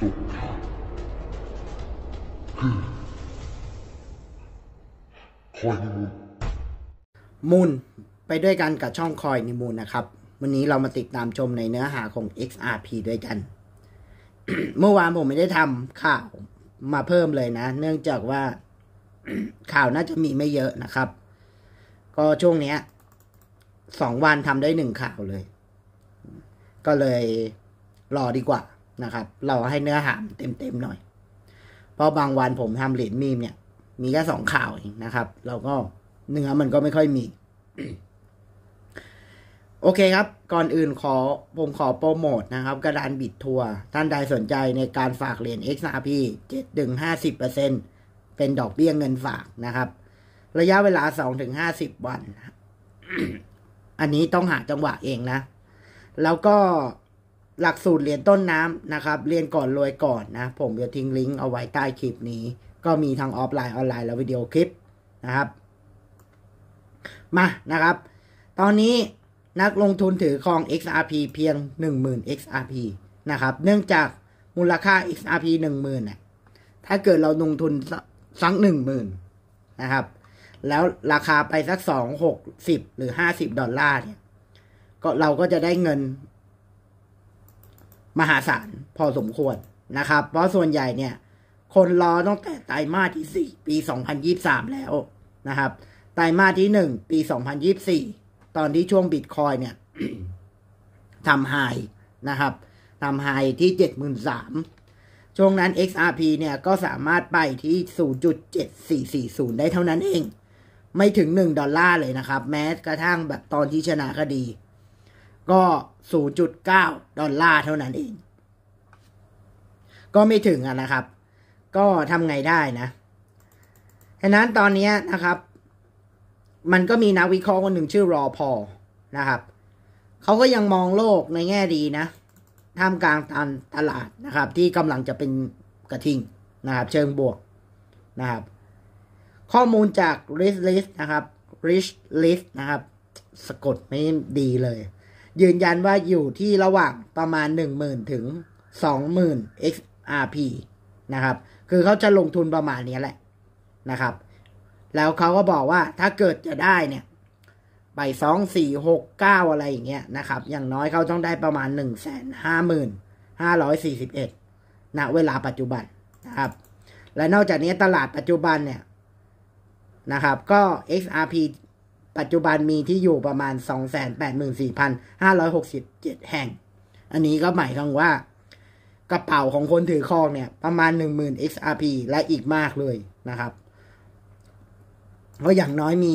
มูลไปด้วยกันกับช่องคอยนิมูลนะครับ วันนี้เรามาติดตาม ชม ในเนื้อหาของ XRP ด้วยกัน เมื่อวานผมไม่ได้ทำข่าวมาเพิ่มเลยนะเนื่องจากว่า ข่าวน่าจะมีไม่เยอะนะครับ ก็ช่วงนี้สองวันทำได้หนึ่งข่าวเลย ก็เลยรอดีกว่านะครับ เราให้เนื้อหาเต็มๆหน่อย เพราะบางวันผมทำเหรียญมีมเนี่ย มีแค่สองข่าวเองนะครับ เราก็เนื้อมันก็ไม่ค่อยมี โอเคครับ ก่อนอื่นขอ ผมขอโปรโมทนะครับ กระดานบิดทัวร์ท่านใดสนใจในการฝากเหรียญ XRP 7ถึง50%เป็นดอกเบี้ยเงินฝากนะครับ ระยะเวลา2ถึง50 วัน อันนี้ต้องหาจังหวะเองนะ แล้วก็หลักสูตรเรียนต้นน้ำนะครับ เรียนก่อนรวยก่อนนะ ผมจะทิ้งลิงก์เอาไว้ใต้คลิปนี้ ก็มีทางออฟไลน์ออนไลน์แล้ววิดีโอคลิปนะครับ มานะครับ ตอนนี้นักลงทุนถือครอง XRP เพียง 10,000 XRP นะครับ เนื่องจากมูลค่า XRP 10,000นะถ้าเกิดเราลงทุนสัก10,000 นะครับ แล้วราคาไปสัก 2 60หรือ 50 ดอลลาร์เนี่ยก็เราก็จะได้เงินมหาศาลพอสมควรนะครับ เพราะส่วนใหญ่เนี่ย คนรอตั้งแต่ไตรมาสที่สี่ปีสองพันยี่สามแล้วนะครับ ไตรมาสที่หนึ่งปีสองพันยี่สี่ตอนที่ช่วงบิตคอยเนี่ยทำไฮนะครับทำไฮที่เจ็ดหมื่นสามช่วงนั้น XRP เนี่ยก็สามารถไปที่ศูนย์จจุดดเ็สสีี่่ศูนย์ได้เท่านั้นเอง ไม่ถึงหนึ่งดอลลาร์เลยนะครับ แม้กระทั่งแบบตอนที่ชนะคดีก็ 0.9 ดอลลาร์ เท่านั้น เอง ก็ไม่ถึงอะนะครับ ก็ทำไงได้นะฉะนั้นตอนนี้นะครับ มันก็มีนักวิเคราะห์คนหนึ่งชื่อรอพอนะครับ เขาก็ยังมองโลกในแง่ดีนะ ท่ามกลางตตลาดนะครับ ที่กำลังจะเป็น กระทิงนะครับ เชิงบวกนะครับ ข้อมูลจาก r i s ล List นะครับ r i s ล List นะครับสะกดไม่ดีเลยยืนยันว่าอยู่ที่ระหว่างประมาณ 10,000ถึง 20,000 XRP นะครับคือเขาจะลงทุนประมาณนี้แหละนะครับ แล้วเขาก็บอกว่าถ้าเกิดจะได้เนี่ยไปสองสี่หกเก้าอะไรอย่างเงี้ยนะครับอย่างน้อยเขาต้องได้ประมาณหนึ่งแสนห้าหมื่นห้าร้อยสี่สิบเอ็ดณเวลาปัจจุบันนะครับ และนอกจากนี้ตลาดปัจจุบันเนี่ยนะครับก็ XRP ปัจจุบันมีที่อยู่ประมาณ 284,567 แห่ง อันนี้ก็หมายความว่า กระเป๋าของคนถือครองเนี่ย ประมาณ 10,000 XRP และอีกมากเลยนะครับเพราะอย่างน้อยมี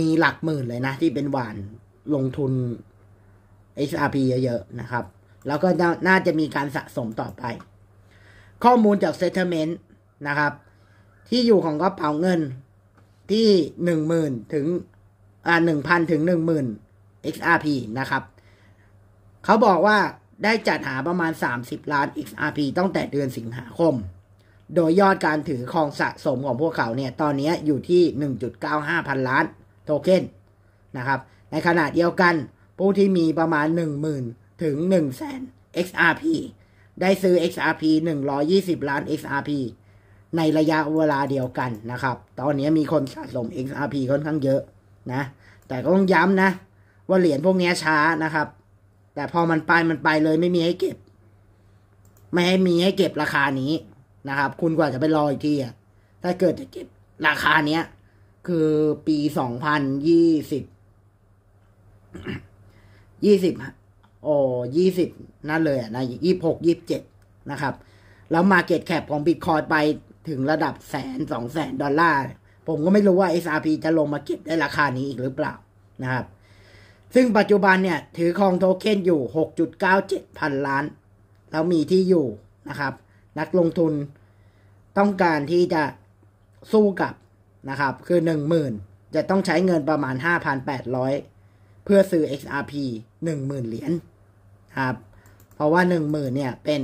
มีหลักหมื่นเลยนะที่เป็นหวาน ลงทุน XRP เยอะๆนะครับ แล้วก็น่าจะมีการสะสมต่อไป ข้อมูลจาก Settlement นะครับ ที่อยู่ของกระเป๋าเงินที่ 10,000ถึง1่าหนึ่งพันถึงหนึ่งหมื่น XRP นะครับ เขาบอกว่าได้จัดหาประมาณ 30 ล้าน XRP ตั้งแต่เดือนสิงหาคม โดยยอดการถือครองสะสมของพวกเขาเนี่ย ตอนนี้อยู่ที่ 1.95 พันล้านโทเค็นนะครับ ในขณะเดียวกันผู้ที่มีประมาณ 10,000 ถึง 100,000 XRP ได้ซื้อ XRP 120 ล้าน XRP ในระยะเวลาเดียวกันนะครับ ตอนนี้มีคนสะสม XRP ค่อนข้างเยอะนะแต่ก็ต้องย้ำนะว่าเหรียญพวกนี้ช้านะครับ แต่พอมันไปมันไปเลยไม่มีให้เก็บ ไม่ให้มีให้เก็บราคานี้นะครับ คุณกว่าจะไปรออีกทีอ่ะถ้าเกิดจะเก็บราคาเนี้ย คือปีสองพันยี่สิบยี่สิบโอ้ยี่สิบนั่นเลยนะยี่หกยี่บเจ็ดนะครับแล้วมาเก็ตแคปของบิตคอยไปถึงระดับแสนสองแสนดอลลาร์ผมก็ไม่รู้ว่า SRP จะลงมาเก็บได้ราคานี้อีกหรือเปล่านะครับ ซึ่งปัจจุบันเนี่ยถือครองโทเค็นอยู่ 6.97 พันล้าน แล้วมีที่อยู่นะครับ นักลงทุนต้องการที่จะสู้กับนะครับ คือ10,000จะต้องใช้เงินประมาณ 5,800 เพื่อซื้อ XRP 10,000เหรียญครับ เพราะว่า10,000เนี่ยเป็น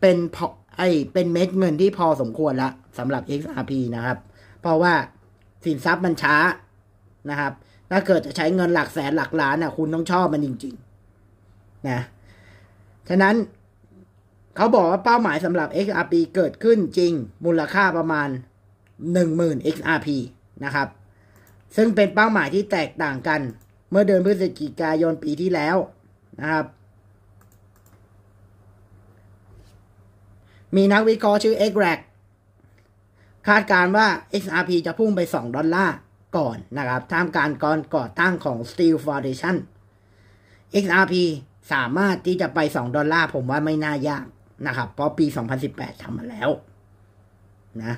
เป็นพอไอ้เป็นเม็ดเงินที่พอสมควรละสำหรับ XRP นะครับ เพราะว่าสินทรัพย์มันช้านะครับ ถ้าเกิดจะใช้เงินหลักแสนหลักล้านอ่ะคุณต้องชอบมันจริงๆนะ ฉะนั้นเขาบอกว่าเป้าหมายสำหรับ XRP เกิดขึ้นจริงมูลค่าประมาณ 10,000 XRP นะครับ ซึ่งเป็นเป้าหมายที่แตกต่างกัน เมื่อเดือนพฤศจิกายนปีที่แล้วนะครับมีนักวิเคราะห์ชื่อ e x r a c คาดการว่า XRP จะพุ่งไป 2 ดอลลาร์ก่อนนะครับท่ามกลางก่อนก่อตั้งของ Steel Foundation XRP สามารถที่จะไป 2 ดอลลาร์ผมว่าไม่น่ายากนะครับเพราะปี 2018ทำมาแล้วนะ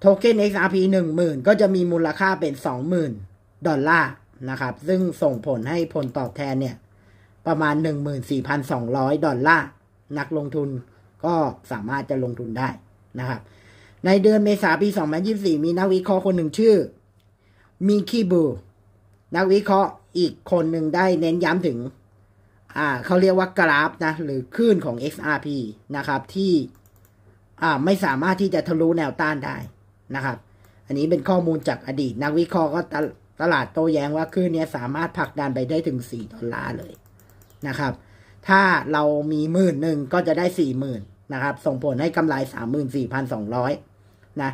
โทเค็น XRP 10,000 ก็จะมีมูลค่าเป็น 20,000 ดอลลาร์นะครับ ซึ่งส่งผลให้ผลตอบแทนเนี่ย ประมาณ 14,200 ดอลลาร์นักลงทุนก็สามารถจะลงทุนได้นะครับ ในเดือนเมษาปี 2024 มีนักวิเคราะห์คนหนึ่งชื่อมิคีบูนักวิเคราะห์อีกคนหนึ่งได้เน้นย้ำถึง อ่าเขาเรียกว่ากราฟนะหรือคลื่นของ XRP นะครับที่อ่าไม่สามารถที่จะทะลุแนวต้านได้นะครับ อันนี้เป็นข้อมูลจากอดีต นักวิเคราะห์ก็ตลาดโต้แย้งว่าคลื่นนี้สามารถผลักดันไปได้ถึง 4 ดอลลาร์เลยนะครับ ถ้าเรามีหมื่นหนึ่งก็จะได้4มื่นนะครับส่งผลให้กำไร34,200นะ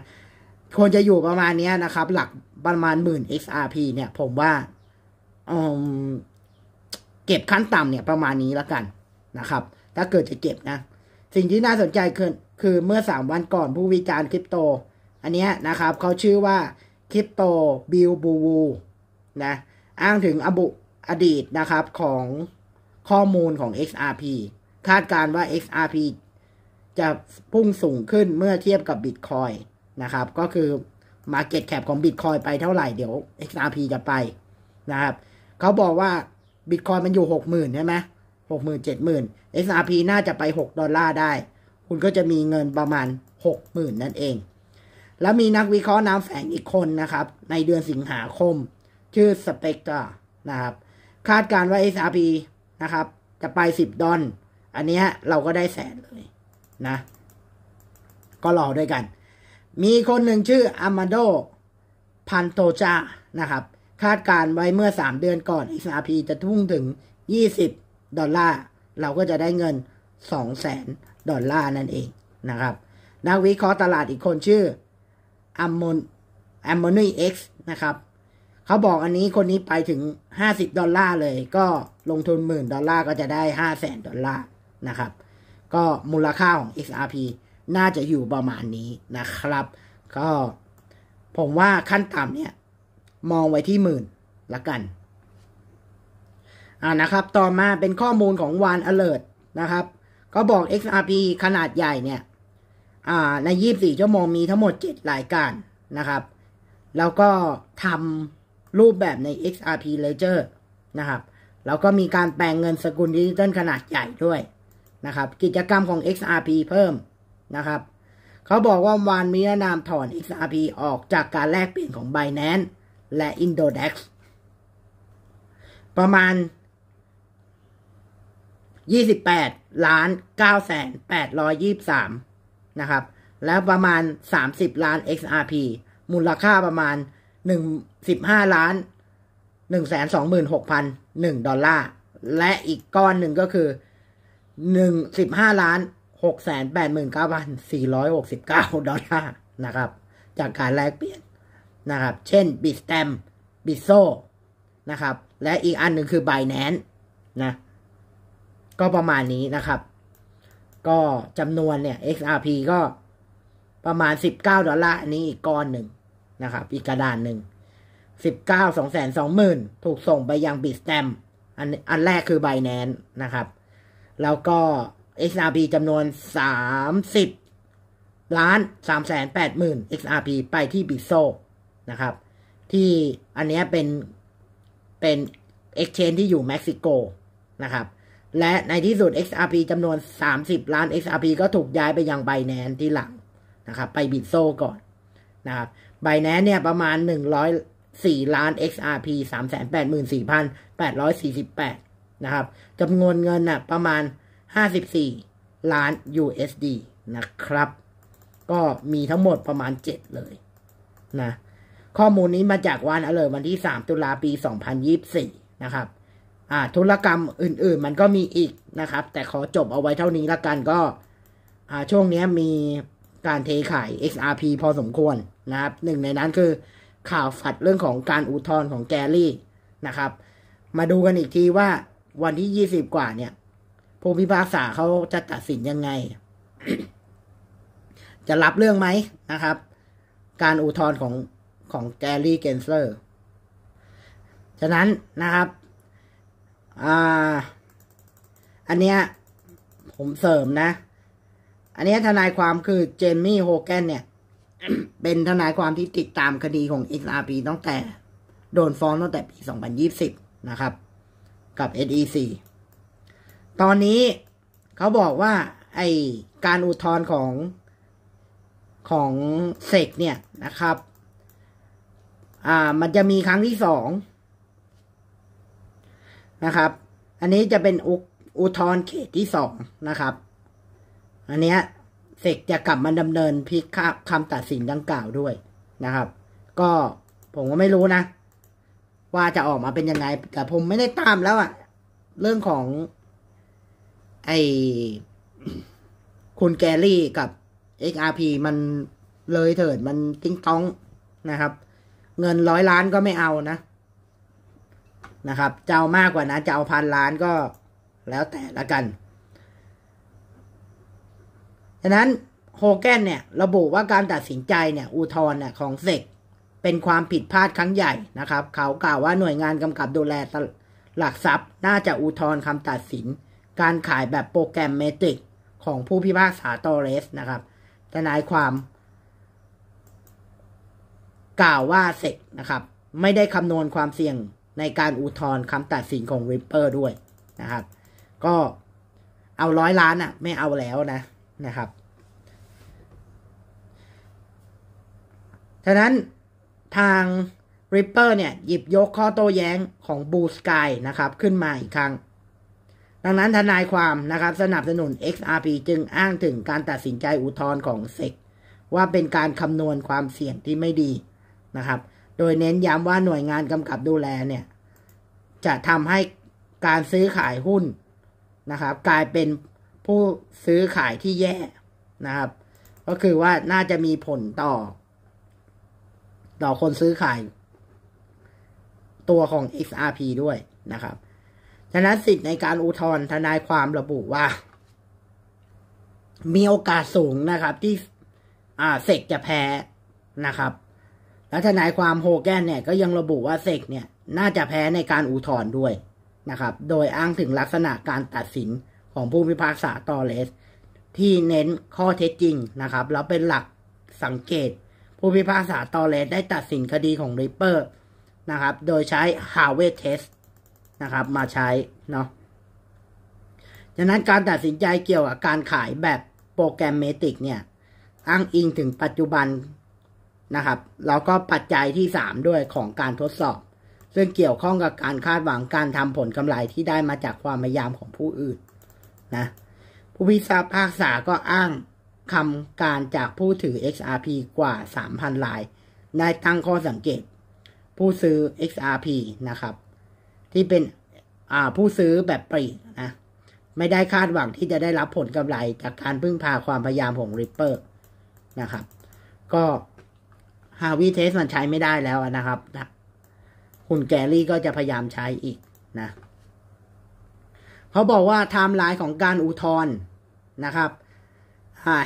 ควรจะอยู่ประมาณนี้นะครับ หลักประมาณหมื่น XRP เนี่ย ผมว่าเก็บขั้นต่ำเนี่ยประมาณนี้แล้วกันนะครับ ถ้าเกิดจะเก็บนะ สิ่งที่น่าสนใจคือคือเมื่อ 3 วันก่อนผู้วิจารณ์คริปโต อันนี้นะครับเขาชื่อว่าคริปโต บิลบูวูนะ อ้างถึงอบุอดีตนะครับ ของข้อมูลของ XRP คาดการว่า XRP จะพุ่งสูงขึ้นเมื่อเทียบกับ Bitcoin นะครับ ก็คือ Market Cap ของ Bitcoin ไปเท่าไหร่เดี๋ยว XRP จะไปนะครับ เขาบอกว่า Bitcoin มันอยู่ 60,000 ใช่ไหมหกหมื่นเจ็ดหมื่น XRP น่าจะไป 6 ดอลลาร์ได้ คุณก็จะมีเงินประมาณ 60,000 นั่นเอง แล้วมีนักวิเคราะห์น้ำแฝงอีกคนนะครับ ในเดือนสิงหาคม ชื่อสเปกตร์นะครับ คาดการว่า XRP นะครับ จะไป 10ดอลอันนี้เราก็ได้แสนเลยนะก็รอด้วยกัน มีคนหนึ่งชื่ออามาโดพันโตจานะครับ คาดการไว้เมื่อ 3 เดือนก่อน XRP จะทุ่งถึง 20 ดอลลาร์ เราก็จะได้เงิน200,000ดอลลาร์นั่นเองนะครับ นักวิเคราะห์ตลาดอีกคนชื่ออัมมอนอัมมอนีเอ็กซ์นะครับ เขาบอกอันนี้คนนี้ไปถึง 50 ดอลลาร์เลย ก็ลงทุนหมื่นดอลลาร์ก็จะได้5 0 0แสนดอลลาร์นะครับก็มูลค่าของ XRP น่าจะอยู่ประมาณนี้นะครับ ก็ผมว่าขั้นต่ำเนี่ย มองไว้ที่หมื่นละกัน อ่านะครับ ต่อมาเป็นข้อมูลของวาน Alert นะครับ ก็บอก XRP ขนาดใหญ่เนี่ย อ่า ใน 24 ชั่วโมงมีทั้งหมดเจ็ดรายการนะครับ แล้วก็ทำรูปแบบใน XRP Ledger นะครับ แล้วก็มีการแปลงเงินสกุลดิจิตอลขนาดใหญ่ด้วยนะครับกิจกรรมของ XRP เพิ่มนะครับ เขาบอกว่าวานมีนามถอน XRP ออกจากการแลกเปลี่ยนของ Binance และ Indodex ประมาณ 28 ล้าน 9 823 นะครับ แล้วประมาณ 30 ล้าน XRP มูลค่าประมาณ 1 15 ล้าน 1 2 6 0 0 1ดอลลาร์และอีกก้อนหนึ่งก็คือหนึ่งสิบห้าล้านหกแสนแปดหมื่นเก้าพันสี่ร้อยหกสิบเก้าดอลลาร์นะครับ จากการแลกเปลี่ยนนะครับ เช่นบิสแตมบิโซนะครับและอีกอันหนึ่งคือไบแนนนะ ก็ประมาณนี้นะครับ ก็จำนวนเนี่ย XRP ก็ประมาณ 19 ดอลลาร์ อันนี้อีกก้อนหนึ่งนะครับอีกกระดานหนึ่ง19 2 2 0 0 0นถูกส่งไปยังบิสแตมอันอันแรกคือไบแนนนะครับแล้วก็ XRP จำนวน 30 ล้าน 3 8 0 0 0 XRP ไปที่บิโซนะครับ ที่อันนี้เป็น เป็น Exchange ที่อยู่เม็กซิโก นะครับ และในที่สุด XRP จำนวน 30 ล้าน XRP ก็ถูกย้ายไปยังไบแนนที่หลัง นะครับ ไปบิโซก่อน นะครับไบแนนเนี่ยประมาณ104ล้าน XRP 384,848นะครับจำนวนเงินนะ่ะประมาณ 54 ล้าน USD นะครับก็มีทั้งหมดประมาณ 7 เลยนะข้อมูลนี้มาจากวันเออวันที่ 3 ตุลาปี 2024นะครับอ่าธุรกรรมอื่นๆ มันก็มีอีกนะครับ แต่ขอจบเอาไว้เท่านี้ละกันก็อ่าช่วงนี้มีการเทขาย XRP พอสมควรนะครับหนึ่งในนั้นคือข่าวฝัดเรื่องของการอุทธรณ์ของแกลี่นะครับ มาดูกันอีกทีว่าวันที่ยี่สิบกว่าเนี่ยผู้พิพากษาเขาจะตัดสินยังไง จะรับเรื่องไหมนะครับ การอุทธรณ์ของของแกรี่เกนเซอร์ ฉะนั้นนะครับ อ่า อันเนี้ยผมเสริมนะ อันนี้ทนายความคือเจมี่โฮแกนเนี่ย เป็นทนายความที่ติดตามคดีของ XRP ตั้งแต่ โดนฟ้องตั้งแต่ปี 2020 นะครับกับ SEC ตอนนี้เขาบอกว่าไอการอุทธรณ์ของของเซกเนี่ยนะครับ อ่ามันจะมีครั้งที่สองนะครับ อันนี้จะเป็นอุอุทธรณ์เขตที่สองนะครับ อันเนี้ยเซกจะกลับมาดำเนินพิคคำตัดสินดังกล่าวด้วยนะครับ ก็ผมก็ไม่รู้นะว่าจะออกมาเป็นยังไงแต่ผมไม่ได้ตามแล้วอะเรื่องของไอคุณแกลลี่กับ XRP มันเลยเถิดมันติ้งต้องนะครับ เงินร้อยล้านก็ไม่เอานะ นะครับจะเอามากกว่านะจะเอาพันล้านก็แล้วแต่ละกันฉะนั้นโฮแกนเนี่ย ระบุว่าการตัดสินใจเนี่ยอุทธรณ์เนี่ยของเซกเป็นความผิดพลาดครั้งใหญ่นะครับ เขากล่าวว่าหน่วยงานกำกับดูแล หลักทรัพย์ น่าจะอุทธรณ์คำตัดสิน การขายแบบโปรแกรมเมติก ของผู้พิพากษาตอเรส นะครับทนายความ กล่าวว่าเซกนะครับ ไม่ได้คำนวณความเสี่ยงในการอุทธรณ์คำตัดสินของริปเปอร์ด้วยนะครับ ก็เอาร้อยล้านอะ่ะไม่เอาแล้วนะนะครับ ฉะนั้นทาง Ripper เนี่ยหยิบยกข้อโต้แย้งของ Blue Sky นะครับ ขึ้นมาอีกครั้ง ดังนั้นทนายความนะครับ สนับสนุน XRP จึงอ้างถึงการตัดสินใจอุทธรณ์ของเซกว่าเป็นการคำนวณความเสี่ยงที่ไม่ดีนะครับ โดยเน้นย้ำว่าหน่วยงานกำกับดูแลเนี่ยจะทำให้การซื้อขายหุ้นนะครับ กลายเป็นผู้ซื้อขายที่แย่นะครับ ก็คือว่าน่าจะมีผลต่อต่อคนซื้อขายตัวของ XRP ด้วยนะครับฉะนั้นสิทธิ์ในการอุทธรณ์ทนายความระบุว่า มีโอกาสสูงนะครับที่อ่าเสกจะแพ้นะครับ แล้วทนายความโฮแกนเนี่ยก็ยังระบุว่าเสกเนี่ยน่าจะแพ้ในการอุทธรณ์ด้วยนะครับ โดยอ้างถึงลักษณะการตัดสินของผู้พิพากษาตอเลส ที่เน้นข้อเท็จจริงนะครับ แล้วเป็นหลักสังเกตผู้พิพากษาตอเลสได้ตัดสินคดีของริปเปอร์นะครับโดยใช้ฮาวเวทเทสนะครับมาใช้เนาะดังนั้นการตัดสินใจเกี่ยวกับการขายแบบโปรแกรมเมติกเนี่ยอ้างอิงถึงปัจจุบันนะครับแล้วก็ปัจจัยที่ 3 ด้วยของการทดสอบ ซึ่งเกี่ยวข้องกับการคาดหวังการทำผลกำไรที่ได้มาจากความพยายามของผู้อื่นนะผู้พิพากษาก็อ้างคำการจากผู้ถือ XRP กว่า 3,000ลายได้ตั้งข้อสังเกต ผู้ซื้อ XRP นะครับ ที่เป็นผู้ซื้อแบบปรีนะ ไม่ได้คาดหวังที่จะได้รับผลกำไร จากการพึ่งพาความพยายามของ Ripper นะครับ ก็ฮาวิเทสมันใช้ไม่ได้แล้วนะครับ คุณแกลลี่ก็จะพยายามใช้อีกนะ เขาบอกว่าไทม์ไลน์ของการอุทธรณ์นะครับ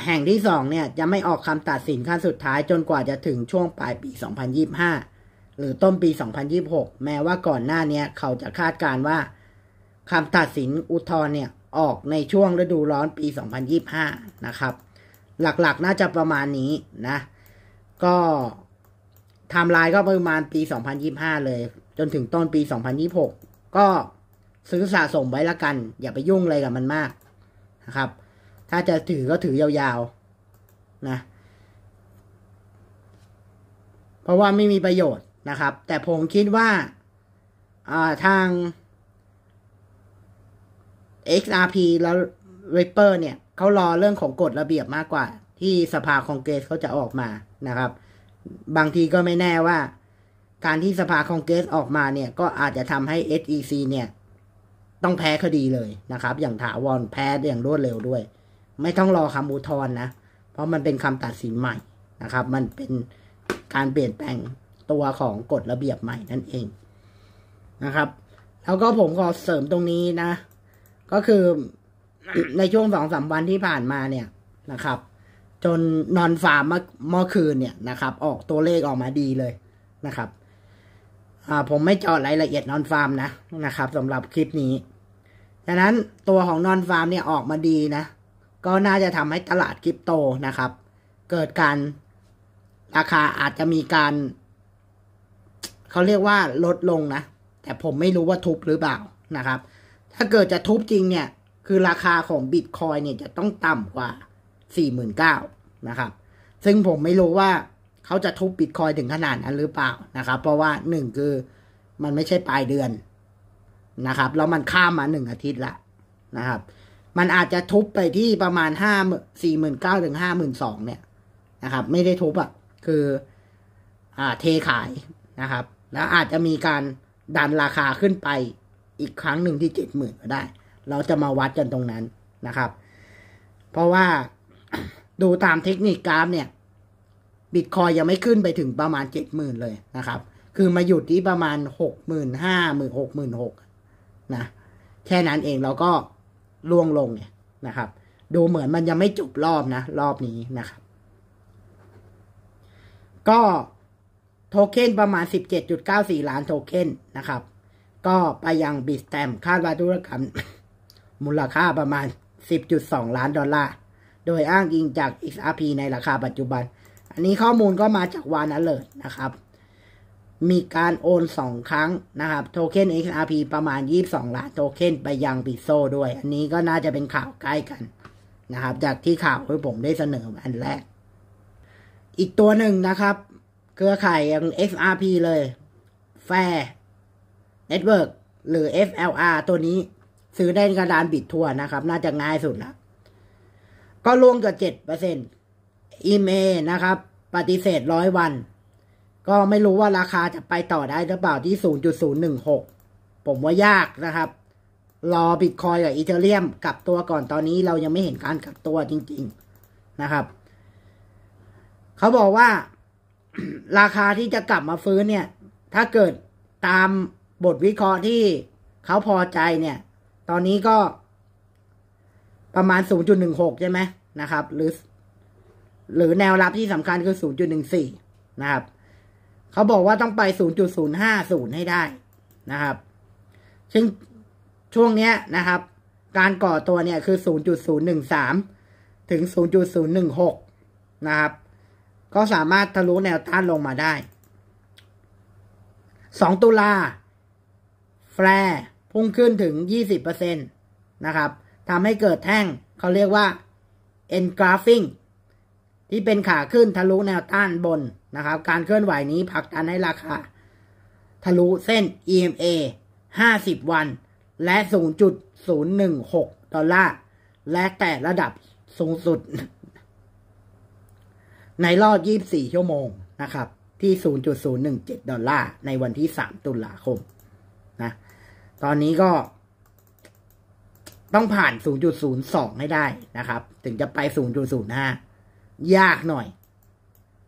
แห่งที่สองเนี่ยจะไม่ออกคำตัดสินขั้นสุดท้ายจนกว่าจะถึงช่วงปลายปี 2025 หรือต้นปี 2026 แม้ว่าก่อนหน้านี้เขาจะคาดการว่าคำตัดสินอุทธรณ์เนี่ยออกในช่วงฤดูร้อนปี 2025 นะครับหลักๆน่าจะประมาณนี้นะ ก็ทำลายก็ประมาณปี 2025 เลย จนถึงต้นปี 2026 ก็ซื้อสะสมไว้ละกัน อย่าไปยุ่งอะไรกับมันมากนะครับถ้าจะถือก็ถือยาวๆนะ เพราะว่าไม่มีประโยชน์นะครับ แต่ผมคิดว่าาทาง XRP แล้ว Ripper เนี่ย เขารอเรื่องของกฎระเบียบมากกว่า ที่สภาคองเกรสเขาจะออกมานะครับ บางทีก็ไม่แน่ว่า การที่สภาคองเกรสออกมาเนี่ย ก็อาจจะทำให้ SEC เนี่ย ต้องแพ้คดีเลยนะครับ อย่างถาวร แพ้อย่างรวดเร็วด้วยไม่ต้องรอคำอุทธรณ์นะ เพราะมันเป็นคำตัดสินใหม่นะครับ มันเป็นการเปลี่ยนแปลงตัวของกฎระเบียบใหม่นั่นเองนะครับ แล้วก็ผมขอเสริมตรงนี้นะ ก็คือในช่วงสองสามวันที่ผ่านมาเนี่ยนะครับ จนนอนฟาร์มเมื่อคืนเนี่ยนะครับ ออกตัวเลขออกมาดีเลยนะครับ ผมไม่จอรายละเอียดนอนฟาร์มนะนะครับสำหรับคลิปนี้ดังนั้นตัวของนอนฟาร์มเนี่ยออกมาดีนะก็น่าจะทำให้ตลาดคริปโตนะครับ เกิดการราคาอาจจะมีการเขาเรียกว่าลดลงนะแต่ผมไม่รู้ว่าทุบหรือเปล่านะครับ ถ้าเกิดจะทุบจริงเนี่ย คือราคาของบิตคอยเนี่ยจะต้องต่ำกว่า49,000นะครับ ซึ่งผมไม่รู้ว่าเขาจะทุบบิตคอยถึงขนาดนั้นหรือเปล่านะครับ เพราะว่าหนึ่งคือมันไม่ใช่ปลายเดือนนะครับ แล้วมันข้ามมาหนึ่งอาทิตย์ละนะครับมันอาจจะทุบไปที่ประมาณห้าสี่หมื่นเก้าถึงห้าหมื่นสองเนี่ยนะครับ ไม่ได้ทุบอะคืออ่าเทขายนะครับ แล้วอาจจะมีการดันราคาขึ้นไปอีกครั้งหนึ่งที่เจ็ดหมื่นก็ได้ เราจะมาวัดกันตรงนั้นนะครับ เพราะว่าดูตามเทคนิคกราฟเนี่ย บิตคอยยังไม่ขึ้นไปถึงประมาณเจ็ดหมื่นเลยนะครับ คือมาหยุดที่ประมาณหกหมื่นห้าหมื่นหกหมื่นหกนะแค่นั้นเองเราก็ล่วงลงเนี่ยนะครับ ดูเหมือนมันยังไม่จบรอบนะ รอบนี้นะครับ ก็โทเค็นประมาณ 17.94 ล้านโทเค็นนะครับ ก็ไปยังบิสแตมคาดว่าธุรกรรมมูลค่าประมาณ 10.2 ล้านดอลลาร์ โดยอ้างอิงจาก XRP ในราคาปัจจุบัน อันนี้ข้อมูลก็มาจากวานาเลิร์นะครับมีการโอนสองครั้งนะครับ โทเค็น XRP ประมาณ 22ล้านโทเค็นไปยังบิโซด้วย อันนี้ก็น่าจะเป็นข่าวใกล้กันนะครับ จากที่ข่าวที่ผมได้เสนออันแรก อีกตัวหนึ่งนะครับเครือข่ายอย่าง XRP เลย Fair Network หรือ FLR ตัวนี้ ซื้อได้กระดานบิดทั่วนะครับ น่าจะง่ายสุดนะ ก็ลงเกือบเจ็ดเปอร์เซ็นต์อีเมนะครับ ปฏิเสธร้อยวันก็ไม่รู้ว่าราคาจะไปต่อได้หรือเปล่าที่ 0.016 ผมว่ายากนะครับ รอบิตคอยกับอีเอเรียมกลับตัวก่อน ตอนนี้เรายังไม่เห็นการกลับตัวจริงๆนะครับ เขาบอกว่าราคาที่จะกลับมาฟื้นเนี่ย ถ้าเกิดตามบทวิเคราะห์ที่เขาพอใจเนี่ย ตอนนี้ก็ประมาณ 0.16 ใช่ไหมนะครับ หรือ หรือแนวรับที่สำคัญคือ 0.14 นะครับเขาบอกว่าต้องไป 0.050 ให้ได้นะครับ ซึ่งช่วงเนี้ยนะครับ การก่อตัวเนี่ยคือ 0.013 ถึง 0.016 นะครับ ก็สามารถทะลุแนวต้านลงมาได้ 2 ตุลา แฟร์ พุ่งขึ้นถึง 20%นะครับทำให้เกิดแท่งเขาเรียกว่า e n g a p h i n g ที่เป็นขาขึ้นทะลุแนวต้านบนนะครับการเคลื่อนไหวนี้ผลักดันให้ราคาทะลุเส้น EMA 50 วัน และ0.016 ดอลลาร์ และแต่ระดับสูงสุด ในรอบ 24 ชั่วโมงนะครับ ที่ 0.017 ดอลลาร์ ในวันที่ 3 ตุลาคมนะตอนนี้ก็ต้องผ่าน 0.02 ให้ได้นะครับ ถึงจะไป 0.05 ยากหน่อย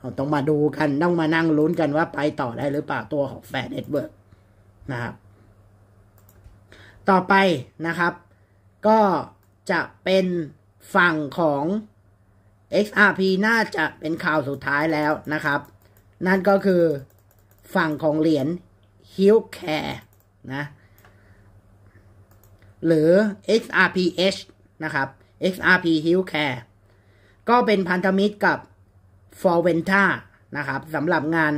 เราต้องมาดูกัน ต้องมานั่งลุ้นกันว่าไปต่อได้หรือเปล่า ตัวของแฟนเน็ตเวิร์กนะครับ ต่อไปนะครับ ก็จะเป็นฝั่งของ XRP น่าจะเป็นข่าวสุดท้ายแล้วนะครับ นั่นก็คือฝั่งของเหรียญ Hill Care นะ หรือ XRPH นะครับ XRP Hill Care ก็เป็นพันธมิตรกับ f o r v e n t a นะครับสำหรับงาน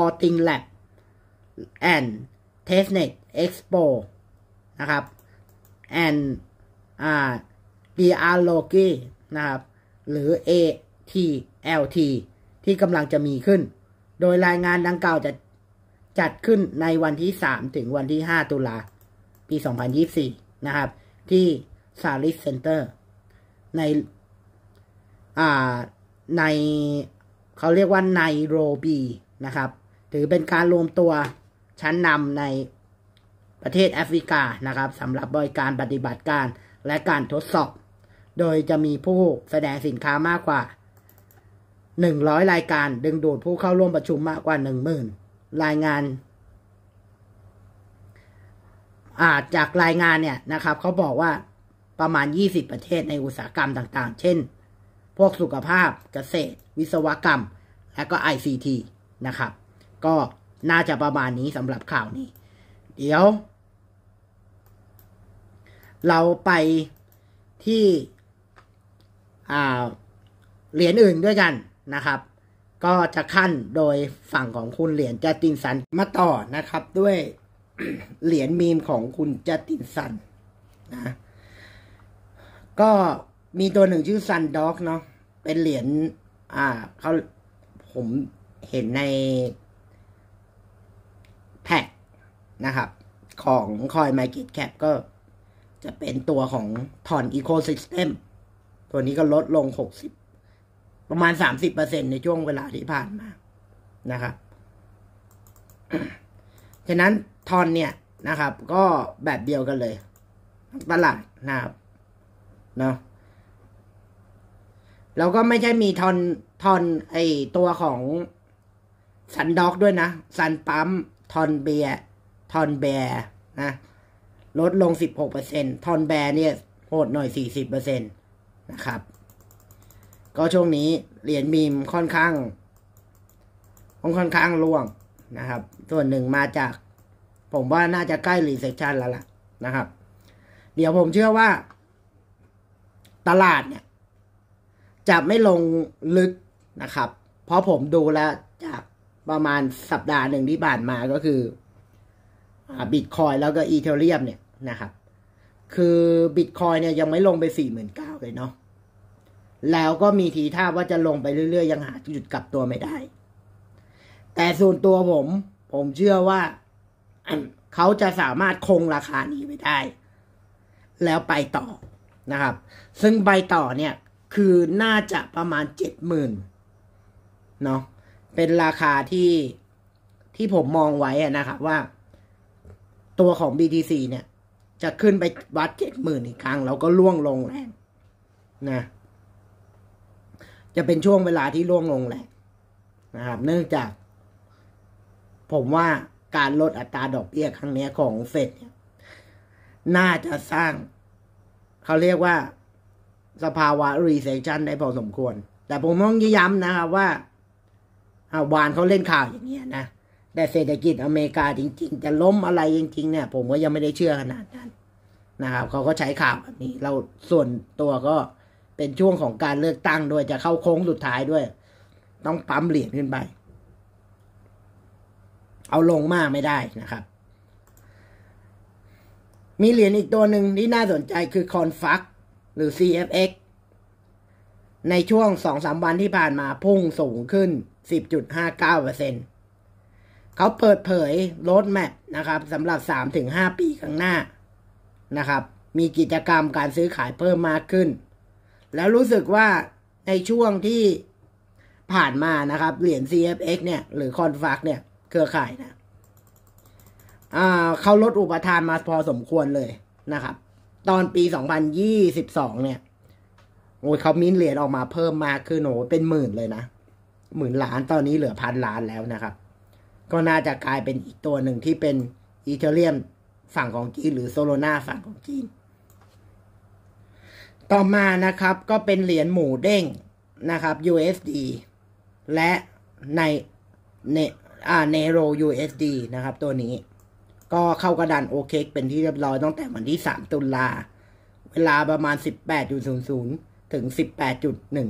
All t h i n g Lab and Testnet Expo นะครับ and อ่า DR Logi นะครับหรือ ATLT ที่กำลังจะมีขึ้น โดยรายงานดังกล่าวจะจัดขึ้นในวันที่ 3 ถึงวันที่ 5 ตุลาปี 2024 นะครับ ที่ซาริสเซ็นเตอร์ในอ่าในเขาเรียกว่าไนโรบีนะครับถือเป็นการรวมตัวชั้นนำในประเทศแอฟริกานะครับสำหรับบริการปฏิบัติการและการทดสอบ โดยจะมีผู้แสดงสินค้ามากกว่า 100 รายการ ดึงดูดผู้เข้าร่วมประชุมมากกว่า 10,000 รายงานอาจากรายงานเนี่ยนะครับเขาบอกว่าประมาณ 20 ประเทศในอุตสาหกรรมต่างๆ เช่นพวกสุขภาพเกษตร วิศวกรรมและก็ ICT นะครับ ก็น่าจะประมาณนี้สำหรับข่าวนี้ เดี๋ยว เราไปที่เหรียญอื่นด้วยกันนะครับ ก็จะขั้นโดยฝั่งของคุณเหรียญจตินสันมาต่อนะครับด้วยเหรียญมีมของคุณจตินสันนะก็มีตัวหนึ่งชื่อซันด็อก เนาะเป็นเหรียญอ่าเขาผมเห็นในแพ็คนะครับ ของคอยมค์กิทแคปก็ จะเป็นตัวของถอนอีโคซิสเต็มตัวนี้ก็ลดลงหกสิบประมาณสามสิบเปอร์เซ็นในช่วงเวลาที่ผ่านมานะครับ ฉะนั้นทอนเนี่ยนะครับ ก็แบบเดียวกันเลย ตลาดนะครับ เนาะแล้วก็ไม่ใช่มีทอนทอนไอตัวของสันด็อกด้วยนะ สันปั๊มทอนเบียทอนแบร์นะ ลดลงสิบหกเเปอร์ซ็นทอนแบร์เนี่ยโหดหน่อยสสี่ิบเปอร์40%นะครับ ก็ช่วงนี้ เหรียญมีมค่อนข้าง ค่อนข้างร่วงนะครับ ส่วนหนึ่งมาจาก ผมว่าน่าจะใกล้รีเซชชันแล้วล่ะนะครับ เดี๋ยวผมเชื่อว่าตลาดเนี่ยจะไม่ลงลึกนะครับ เพราะผมดูแล้ว จากประมาณสัปดาห์หนึ่งที่ผ่านมาก็คือบิตคอยแล้วก็อีเทเรียมเนี่ยนะครับ คือบิตคอยเนี่ยยังไม่ลงไปสี่หมื่นเก้าเลยเนาะ แล้วก็มีทีท่าว่าจะลงไปเรื่อยๆ ยังหาจุดกลับตัวไม่ได้ แต่ส่วนตัวผม ผมเชื่อว่าเขาจะสามารถคงราคานี้ไว้ได้ แล้วไปต่อนะครับ ซึ่งไปต่อเนี่ยคือน่าจะประมาณเจ็ดหมื่นเนาะเป็นราคาที่ที่ผมมองไว้นะครับ ว่าตัวของ BTC เนี่ย จะขึ้นไปวัดเจ็ดหมื่นอีกครั้ง แล้วก็ล่วงลงแรงนะ จะเป็นช่วงเวลาที่ล่วงลงแรงนะครับเนื่องจาก ผมว่าการลดอัตราดอกเบี้ยครั้งนี้ของเฟดน่าจะสร้างเขาเรียกว่าสภาวะรีเซชันได้พอสมควร แต่ผมต้องย้ำนะครับว่าาวานเขาเล่นข่าวอย่างเงี้ยนะ แต่เศรษฐกิจอเมริกาจริงๆ จะล้มอะไรจริงๆ เนี่ย ผมก็ยังไม่ได้เชื่อขนาดนั้นนะครับเขาก็ใช้ข่าวแบบนี้ เราส่วนตัวก็เป็นช่วงของการเลือกตั้งด้วย จะเข้าโค้งสุดท้ายด้วย ต้องปั๊มเหรียญขึ้นไป เอาลงมากไม่ได้นะครับ มีเหรียญอีกตัวหนึ่งที่น่าสนใจคือคอนฟักหรือ CFX ในช่วง 2-3 วันที่ผ่านมาพุ่งสูงขึ้น 10.59%เขาเปิดเผยโรดแมพนะครับสำหรับ 3-5 ปีข้างหน้านะครับ มีกิจกรรมการซื้อขายเพิ่มมากขึ้น แล้วรู้สึกว่าในช่วงที่ผ่านมานะครับเหรียญ CFX เนี่ยหรือคอนฟักเนี่ยเครือข่ายนะเขาลดอุปทานมาพอสมควรเลยนะครับตอนปี2022เนี่ยโอ้ยเขามิ้นเหรียญออกมาเพิ่มมากคือโหนเป็นหมื่นเลยนะ หมื่นล้าน ตอนนี้เหลือพันล้านแล้วนะครับ ก็น่าจะกลายเป็นอีกตัวหนึ่งที่เป็นอีเทเรียมฝั่งของจีนหรือโซโลนาฝั่งของจีน ต่อมานะครับ ก็เป็นเหรียญหมูเด้งนะครับ USD และในเนอ่าเนโร USD นะครับ ตัวนี้ก็เข้ากระดานโอเคเป็นที่เรียบร้อยตั้งแต่วันที่ 3 ตุลา เวลาประมาณ 18.00 ถึง 18.15 น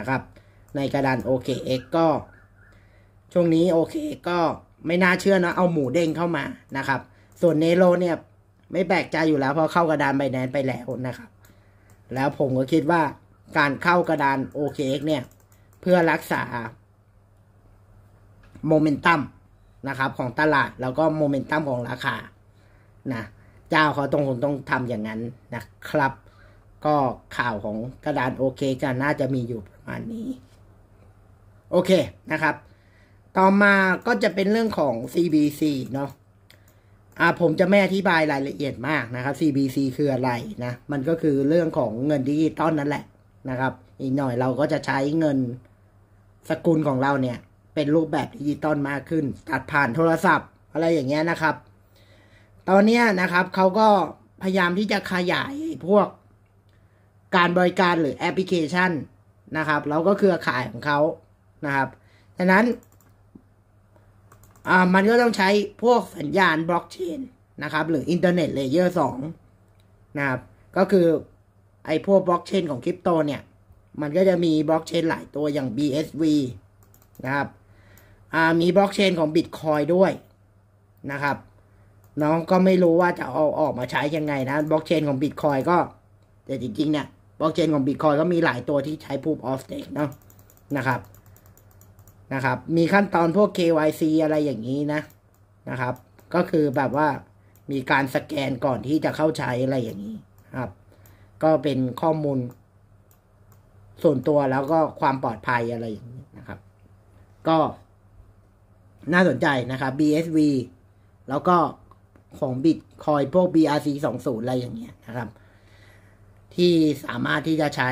ะครับ ในกระดานโอเคก็ ช่วงนี้โอเคก็ไม่น่าเชื่อนะเอาหมูเด้งเข้ามานะครับ ส่วนเนโรเนี่ยไม่แปลกใจอยู่แล้วเพราะเข้ากระดานไบแนนไปแล้วนะครับ แล้วผมก็คิดว่าการเข้ากระดานโอเคเนี่ย เพื่อรักษาโมเมนตัมนะครับของตลาดแล้วก็โมเมนตัมของราคานะเจ้าเขาตรงคงต้องทำอย่างนั้นนะ ครับ ก็ข่าวของกระดานโอเคกันน่าจะมีอยู่ประมาณนี้ โอเคนะครับ ต่อมาก็จะเป็นเรื่องของ CBC เนาะอ่าผมจะไม่อธิบายรายละเอียดมากนะครับ CBC คืออะไรนะมันก็คือเรื่องของเงินดิจิตอลนั่นแหละนะครับ อีกหน่อยเราก็จะใช้เงินสกุลของเราเนี่ยเป็นรูปแบบดิจิตอลมากขึ้นตัดผ่านโทรศัพท์ อะไรอย่างเงี้ยนะครับ ตอนนี้นะครับ เขาก็พยายามที่จะขยายพวกการบริการหรือแอปพลิเคชันนะครับแล้วก็เครือข่ายของเขานะครับดังนั้นอ่ามันก็ต้องใช้พวกสัญญาณบล็อกเชนนะครับ หรืออินเทอร์เน็ตเลเยอร์สองนะครับ ก็คือ ไอ้พวกบล็อกเชนของคริปโตเนี่ย มันก็จะมีบล็อกเชนหลายตัวอย่าง BSV นะครับมีบล็อกเชนของบิตคอยด้วยนะครับ น้องก็ไม่รู้ว่าจะเอาออกมาใช้ยังไงนะ บล็อกเชนของบิตคอยก็แต่จริงๆเนี่ยบล็อกเชนของบิตคอยก็มีหลายตัวที่ใช้ proof of stake เนาะนะครับนะครับ มีขั้นตอนพวก KYC อะไรอย่างนี้นะนะครับ ก็คือแบบว่ามีการสแกนก่อนที่จะเข้าใช้อะไรอย่างนี้ครับ ก็เป็นข้อมูลส่วนตัวแล้วก็ความปลอดภัยอะไรอย่างนี้นะครับ ก็น่าสนใจนะครับ BSV แล้วก็ของบิตคอยพวก BRC 20 อะไรอย่างเงี้ยนะครับ ที่สามารถที่จะใช้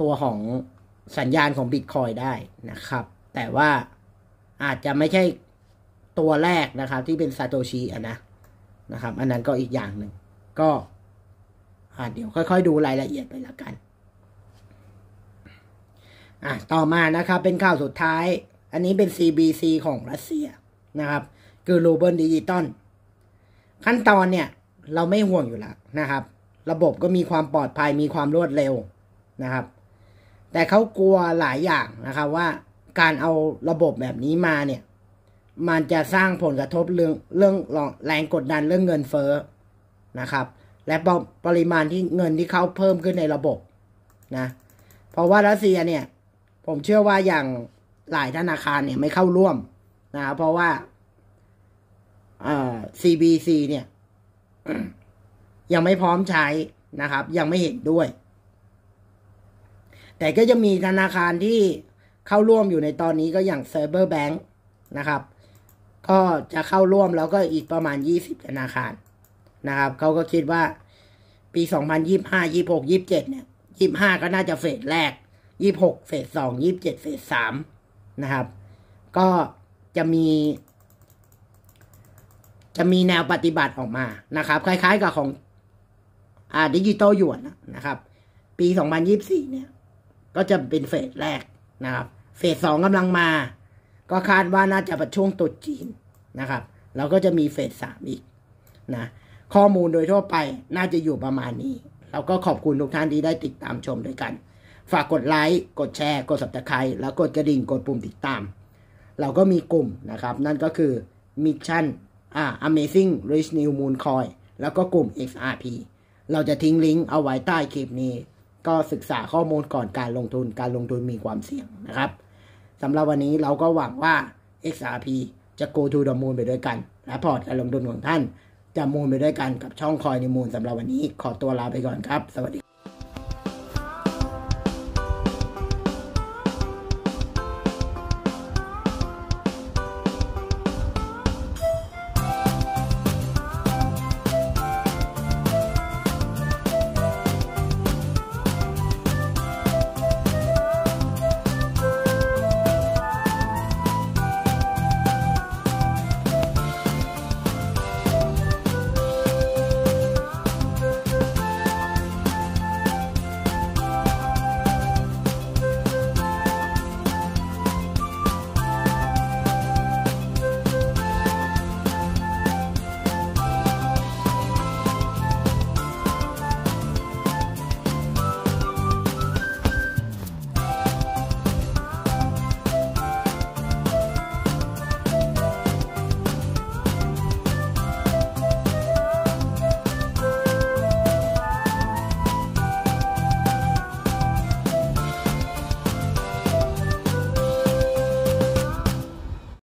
ตัวของสัญญาณของบิตคอยได้นะครับ แต่ว่าอาจจะไม่ใช่ตัวแรกนะครับ ที่เป็นซาโตชิอ่ะนะนะครับ อันนั้นก็อีกอย่างหนึ่ง ก็เดี๋ยวค่อยๆดูรายละเอียดไปละกัน อ่ะต่อมานะครับ เป็นข่าวสุดท้ายอันนี้เป็น CBC ของรัสเซียนะครับ คือรูเบิลดิจิตอลขั้นตอนเนี่ย เราไม่ห่วงอยู่แล้วนะครับ ระบบก็มีความปลอดภัยมีความรวดเร็วนะครับ แต่เขากลัวหลายอย่างนะครับว่าการเอาระบบแบบนี้มาเนี่ย มันจะสร้างผลกระทบเรื่องเรื่องแรงกดดันเรื่องเงินเฟ้อนะครับ และปปริมาณที่เงินที่เขาเพิ่มขึ้นในระบบนะ เพราะว่ารัสเซียเนี่ย ผมเชื่อว่าอย่างหลายธนาคารเนี่ยไม่เข้าร่วม นะ เพราะว่าเอ่อ CBC เนี่ยยังไม่พร้อมใช้นะครับ ยังไม่เห็นด้วย แต่ก็จะมีธนาคารที่เข้าร่วมอยู่ในตอนนี้ก็อย่าง Cyber Bank นะครับก็จะเข้าร่วมแล้วก็อีกประมาณ 20 ธนาคารนะครับเขาก็คิดว่า ปี 2025 26 27เนี่ย25 ก็น่าจะเฟสแรก 26 เฟส 2 27 เฟส 3นะครับ ก็จะมี จะมีแนวปฏิบัติออกมานะครับ คล้ายๆกับของอาดิจิตอลหยวนนะครับปี 2024เนี่ย ก็จะเป็นเฟสแรกนะครับเฟสสองกำลังมาก็คาดว่าน่าจะเป็นช่วงตุดจีนนะครับเราก็จะมีเฟสสามอีกนะ ข้อมูลโดยทั่วไปน่าจะอยู่ประมาณนี้ เราก็ขอบคุณทุกท่านที่ได้ติดตามชมด้วยกันฝากกดไลค์ กดแชร์ กดสับตะไคร้แล้วกดกระดิ่ง กดปุ่มติดตาม เราก็มีกลุ่มนะครับ นั่นก็คือ Mission อ่า Amazing Rich New Moon Coin แล้วก็กลุ่ม XRP เราจะทิ้งลิงก์เอาไว้ใต้คลิปนี้ ก็ศึกษาข้อมูลก่อนการลงทุน การลงทุนมีความเสี่ยงนะครับ สำหรับวันนี้เราก็หวังว่า XRP จะ go to the moon ไปด้วยกัน และพอร์ตการลงทุนของท่าน จะมูนไปด้วยกันกับช่องคอยในมูลสำหรับวันนี้ขอตัวลาไปก่อนครับ สวัสดี